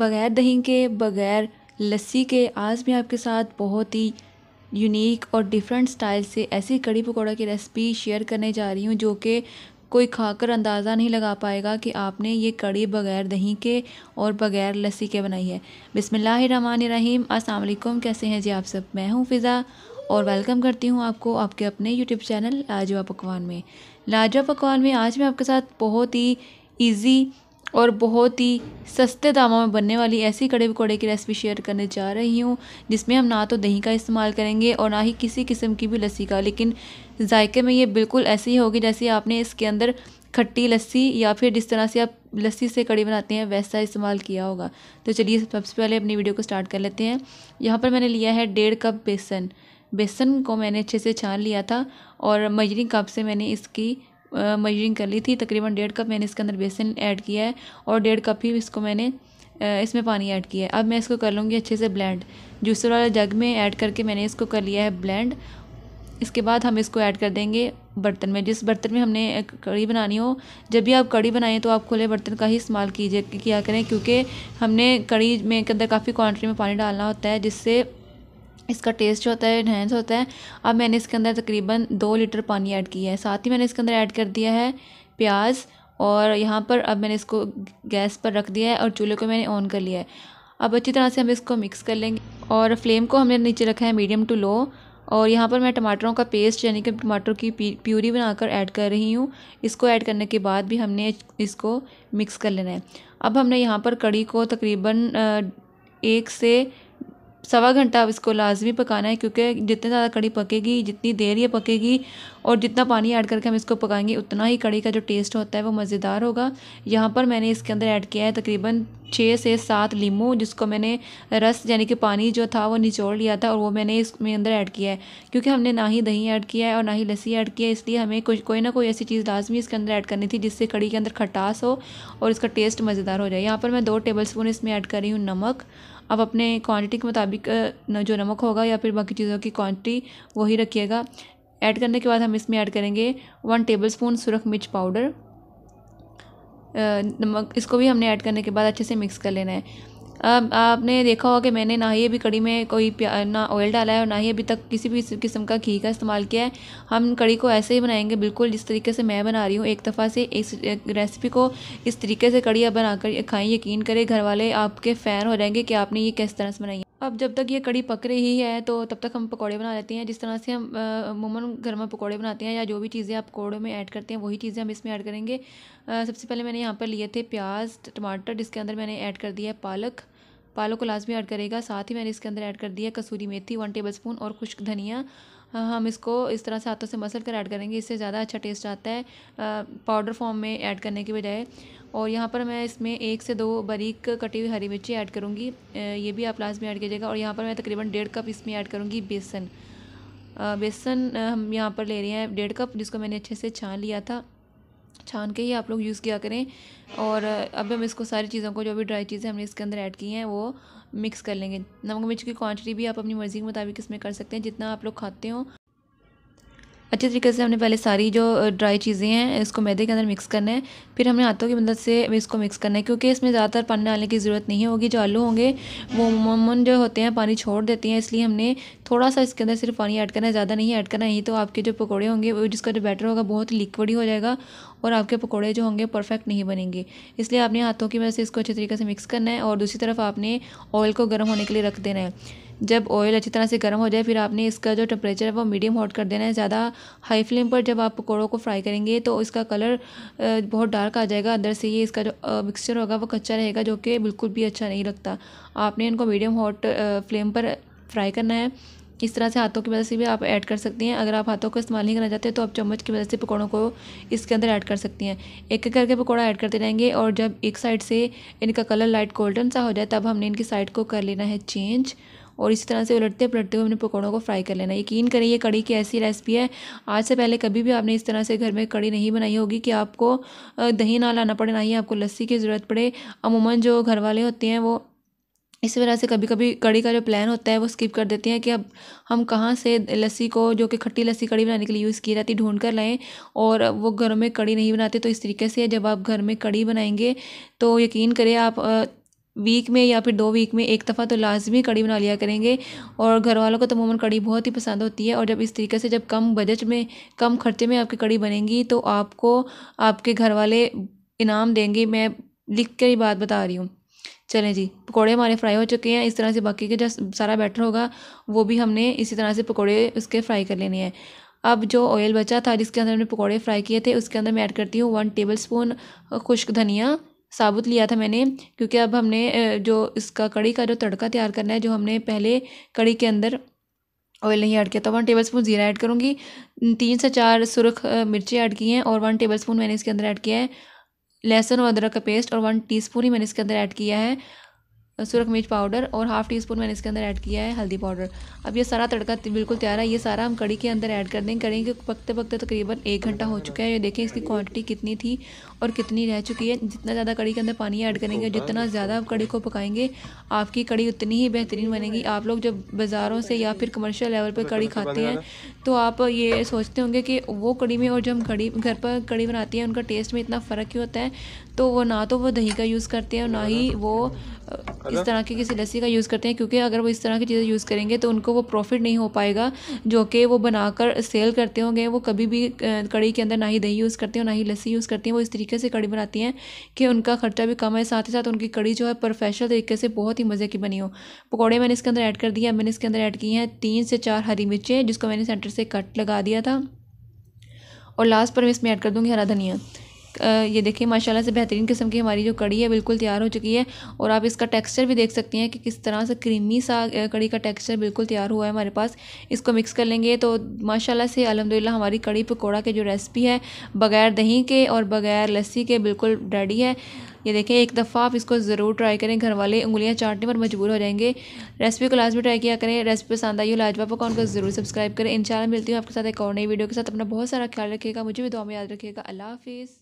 बग़ैर दही के बग़ैर लस्सी के आज मैं आपके साथ बहुत ही यूनिक और डिफरेंट स्टाइल से ऐसी कड़ी पकौड़ा की रेसिपी शेयर करने जा रही हूँ जो कि कोई खाकर अंदाज़ा नहीं लगा पाएगा कि आपने ये कड़ी बग़ैर दही के और बग़ैर लस्सी के बनाई है बिसमीम अस्सलाम कैसे हैं जी आप सब मैं हूँ फ़िज़ा और वेलकम करती हूँ आपको आपके अपने यूट्यूब चैनल लाजवा पकवान में लाजवा पकवान में आज मैं आपके साथ बहुत ही ईजी और बहुत ही सस्ते दामों में बनने वाली ऐसी कड़े पकौड़े की रेसिपी शेयर करने जा रही हूँ जिसमें हम ना तो दही का इस्तेमाल करेंगे और ना ही किसी किस्म की भी लस्सी का लेकिन जायके में ये बिल्कुल ऐसी ही होगी जैसे आपने इसके अंदर खट्टी लस्सी या फिर जिस तरह से आप लस्सी से कड़ी बनाते हैं वैसा इस्तेमाल किया होगा तो चलिए सबसे पहले अपनी वीडियो को स्टार्ट कर लेते हैं यहाँ पर मैंने लिया है डेढ़ कप बेसन बेसन को मैंने अच्छे से छान लिया था और मजरी कप से मैंने इसकी मेजरिंग कर ली थी तकरीबन डेढ़ कप मैंने इसके अंदर बेसन ऐड किया है और डेढ़ कप ही इसको मैंने इसमें पानी ऐड किया है अब मैं इसको कर लूँगी अच्छे से ब्लेंड जूसर वाले जग में ऐड करके मैंने इसको कर लिया है ब्लेंड इसके बाद हम इसको ऐड कर देंगे बर्तन में जिस बर्तन में हमने कड़ी बनानी हो जब भी आप कड़ी बनाएं तो आप खुले बर्तन का ही इस्तेमाल कीजिए किया करें क्योंकि हमने कड़ी में के अंदर काफ़ी क्वान्टिटी में पानी डालना होता है जिससे इसका टेस्ट जो होता है इन्हेंस होता है अब मैंने इसके अंदर तकरीबन दो लीटर पानी ऐड किया है साथ ही मैंने इसके अंदर ऐड कर दिया है प्याज और यहाँ पर अब मैंने इसको गैस पर रख दिया है और चूल्हे को मैंने ऑन कर लिया है अब अच्छी तरह से हम इसको मिक्स कर लेंगे और फ्लेम को हमने नीचे रखा है मीडियम टू लो और यहाँ पर मैं टमाटरों का पेस्ट यानी कि टमाटर की प्यूरी बनाकर ऐड कर रही हूँ इसको ऐड करने के बाद भी हमने इसको मिक्स कर लेना है अब हमने यहाँ पर कड़ी को तकरीबन एक से सवा घंटा अब इसको लाजमी पकाना है क्योंकि जितने ज़्यादा कड़ी पकेगी जितनी देर ये पकेगी और जितना पानी ऐड करके हम इसको पकाएंगे उतना ही कड़ी का जो टेस्ट होता है वो मज़ेदार होगा यहाँ पर मैंने इसके अंदर ऐड किया है तकरीबन छः से सात लीमू जिसको मैंने रस यानी कि पानी जो था वो निचोड़ लिया था और वो मैंने इसमें अंदर ऐड किया है क्योंकि हमने ना ही दही ऐड किया है और ना ही लस्सी ऐड किया है इसलिए हमें कुछ कोई ना कोई ऐसी चीज़ लाजमी इसके अंदर ऐड करनी थी जिससे कड़ी के अंदर खटास हो और इसका टेस्ट मज़ेदार हो जाए यहाँ पर मैं दो टेबल स्पून इसमें ऐड कर रही हूँ नमक आप अपने क्वान्टिटी के मुताबिक जो नमक होगा या फिर बाकी चीज़ों की क्वान्टिटी वही रखिएगा ऐड करने के बाद हम इसमें ऐड करेंगे वन टेबल स्पून सुरख मिर्च पाउडर नमक इसको भी हमने ऐड करने के बाद अच्छे से मिक्स कर लेना है अब आपने देखा होगा कि मैंने ना ही अभी कड़ी में कोई ना ऑयल डाला है और ना ही अभी तक किसी भी किस्म का घी का इस्तेमाल किया है हम कड़ी को ऐसे ही बनाएंगे बिल्कुल जिस तरीके से मैं बना रही हूँ एक दफ़ा से इस रेसिपी को इस तरीके से कड़ी आप बनाकर खाएँ यकीन करें घर वाले आपके फ़ैन हो जाएंगे कि आपने ये किस तरह से बनाई अब जब तक ये कड़ी पक रही है तो तब तक हम पकौड़े बना लेते हैं जिस तरह से हम मूमन घर में पकौड़े बनाते हैं या जो भी चीज़ें आप पकौड़े में ऐड करते हैं वही चीज़ें हम इसमें ऐड करेंगे आ, सबसे पहले मैंने यहाँ पर लिए थे प्याज टमाटर जिसके अंदर मैंने ऐड कर दिया है पालक पालक को लाजमी ऐड करेगा साथ ही मैंने इसके अंदर ऐड कर दिया कसूरी मेथी वन टेबल स्पून और खुश्क धनिया हाँ, हम इसको इस तरह से हाथों से मसल कर ऐड करेंगे इससे ज़्यादा अच्छा टेस्ट आता है पाउडर फॉर्म में ऐड करने के बजाय और यहाँ पर मैं इसमें एक से दो बारीक कटी हुई हरी मिर्ची ऐड करूँगी ये भी आप लास्ट में ऐड कीजिएगा और यहाँ पर मैं तकरीबन डेढ़ कप इसमें ऐड करूँगी बेसन बेसन हम यहाँ पर ले रहे हैं डेढ़ कप जिसको मैंने अच्छे से छान लिया था छान के ही आप लोग यूज़ किया करें और अब हम इसको सारी चीज़ों को जो भी ड्राई चीज़ें हमने इसके अंदर ऐड की हैं वो मिक्स कर लेंगे नमक मिर्च की क्वांटिटी भी आप अपनी मर्ज़ी के मुताबिक इसमें कर सकते हैं जितना आप लोग खाते हो अच्छे तरीके से हमने पहले सारी जो ड्राई चीज़ें हैं इसको मैदे के अंदर मिक्स करना है फिर हमें हाथों की मदद से इसको मिक्स करना है क्योंकि इसमें ज़्यादातर पानी डालने की ज़रूरत नहीं होगी जो आलू होंगे वो मोमन जो होते हैं पानी छोड़ देते हैं इसलिए हमने थोड़ा सा इसके अंदर सिर्फ पानी ऐड करना है ज़्यादा नहीं ऐड करना नहीं तो आपके जो पकौड़े होंगे वो जिसका जो बैटर होगा बहुत लिक्विड ही हो जाएगा और आपके पकौड़े जो होंगे परफेक्ट नहीं बनेंगे इसलिए आपने हाथों की मदद से इसको अच्छे तरीके से मिक्स करना है और दूसरी तरफ आपने ऑयल को गर्म होने के लिए रख देना है जब ऑयल अच्छी तरह से गर्म हो जाए फिर आपने इसका जो टेम्परेचर है वो मीडियम हॉट कर देना है ज़्यादा हाई फ्लेम पर जब आप पकौड़ों को फ्राई करेंगे तो इसका कलर बहुत डार्क आ जाएगा अंदर से ये इसका जो मिक्सचर होगा वो कच्चा रहेगा जो कि बिल्कुल भी अच्छा नहीं लगता आपने इनको मीडियम हॉट फ्लेम पर फ्राई करना है इस तरह से हाथों की मदद से भी आप ऐड कर सकती हैं अगर आप हाथों का इस्तेमाल नहीं करना चाहते तो आप चम्मच की मदद से पकौड़ों को इसके अंदर ऐड कर सकती हैं एक एक करके पकौड़ा ऐड करते रहेंगे और जब एक साइड से इनका कलर लाइट गोल्डन सा हो जाए तब हमने इनकी साइड को कर लेना है चेंज और इसी तरह से उलटते पलटते हुए अपने पकौड़ों को फ्राई कर लेना यकीन करें ये कड़ी की ऐसी रेसिपी है आज से पहले कभी भी आपने इस तरह से घर में कड़ी नहीं बनाई होगी कि आपको दही ना लाना पड़े ना ही आपको लस्सी की ज़रूरत पड़े अमूमन जो घर वाले होते हैं वो इस वजह से कभी कभी कड़ी का जो प्लान होता है वो स्किप कर देते हैं कि अब हम कहाँ से लस्सी को जो कि खट्टी लस्सी कड़ी बनाने के लिए यूज़ की जाती ढूंढ कर लाएँ और वो घरों में कड़ी नहीं बनाते तो इस तरीके से जब आप घर में कड़ी बनाएंगे तो यकीन करें आप वीक में या फिर दो वीक में एक दफ़ा तो लाजमी कड़ी बना लिया करेंगे और घर वालों को तो अमूमन कड़ी बहुत ही पसंद होती है और जब इस तरीके से जब कम बजट में कम खर्चे में आपकी कड़ी बनेंगी तो आपको आपके घर वाले इनाम देंगे मैं लिख कर ही बात बता रही हूँ चलें जी पकोड़े हमारे फ्राई हो चुके हैं इस तरह से बाकी के जो सारा बैटर होगा वो भी हमने इसी तरह से पकौड़े उसके फ्राई कर लेने हैं अब जो ऑयल बचा था जिसके अंदर हमने पकौड़े फ्राई किए थे उसके अंदर मैं ऐड करती हूँ वन टेबल स्पून खुश्क धनिया साबुत लिया था मैंने क्योंकि अब हमने जो इसका कड़ी का जो तड़का तैयार करना है जो हमने पहले कड़ी के अंदर ऑयल नहीं ऐड किया था वन टेबल स्पून ज़ीरा ऐड करूँगी तीन से चार सुरख मिर्ची ऐड की हैं और वन टेबल स्पून मैंने इसके अंदर ऐड किया है लहसुन और अदरक का पेस्ट और वन टीस्पून ही मैंने इसके अंदर ऐड किया है सुरख मिर्च पाउडर और हाफ़ टी स्पून मैंने इसके अंदर ऐड किया है हल्दी पाउडर अब ये सारा तड़का बिल्कुल तैयार है ये सारा हम कड़ी के अंदर ऐड कर देंगे कड़ी के पकते पकते तकरीबन तो एक घंटा हो चुका है ये देखें इसकी क्वांटिटी कितनी थी और कितनी रह चुकी है जितना ज़्यादा कड़ी के अंदर पानी ऐड करेंगे तो जितना ज़्यादा आप तो कड़ी को पकाएंगे आपकी कड़ी उतनी ही बेहतरीन बनेगी आप लोग जब बाज़ारों से या फिर कमर्शल लेवल पर कड़ी खाते हैं तो आप ये सोचते होंगे कि वो कड़ी में और जो हम कड़ी घर पर कड़ी बनाती हैं उनका टेस्ट में इतना फ़र्क ही होता है तो वो ना तो वो दही का यूज़ करते हैं और ना ही वो इस तरह की किसी लस्सी का यूज़ करते हैं क्योंकि अगर वो इस तरह की चीज़ें यूज़ करेंगे तो उनको वो प्रॉफिट नहीं हो पाएगा जो कि वो बनाकर सेल करते होंगे वो कभी भी कड़ी के अंदर ना ही दही यूज़ करते हैं ना ही लस्सी यूज़ करती हैं वो इस तरीके से कड़ी बनाती हैं कि उनका खर्चा भी कम है साथ ही साथ उनकी कड़ी जो है प्रोफेशनल तरीके से बहुत ही मज़े की बनी हो पकौड़े मैंने इसके अंदर ऐड कर दिए मैंने इसके अंदर ऐड की हैं तीन से चार हरी मिर्चें जिसको मैंने सेंटर से कट लगा दिया था और लास्ट पर मैं इसमें ऐड कर दूँगी हरा धनिया ये देखिए माशाल्लाह से बेहतरीन किस्म की हमारी जो कड़ी है बिल्कुल तैयार हो चुकी है और आप इसका टेक्सचर भी देख सकती हैं कि किस तरह से क्रीमी सा कड़ी का टेक्सचर बिल्कुल तैयार हुआ है हमारे पास इसको मिक्स कर लेंगे तो माशाल्लाह से अलहमदिल्ला हमारी कड़ी पकौड़ा के जो रेसिपी है बगैर दही के और बगैर लस्सी के बिल्कुल रेडी है ये देखें एक दफ़ा आप इसको ज़रूर ट्राई करें घर वाले उंगलियां चाटने पर मजबूर हो जाएंगे रेसिपी को लाजमी ट्राई किया करें रेसिपी पसंद आई हो लाजवाब अकाउंट को ज़रूर सब्सक्राइब करें इंशाल्लाह मिलती हूँ आपके साथ एक और नई वीडियो के साथ अपना बहुत सारा ख्याल रखिएगा मुझे भी दुआ में याद रखिएगा अल्लाह हाफिज़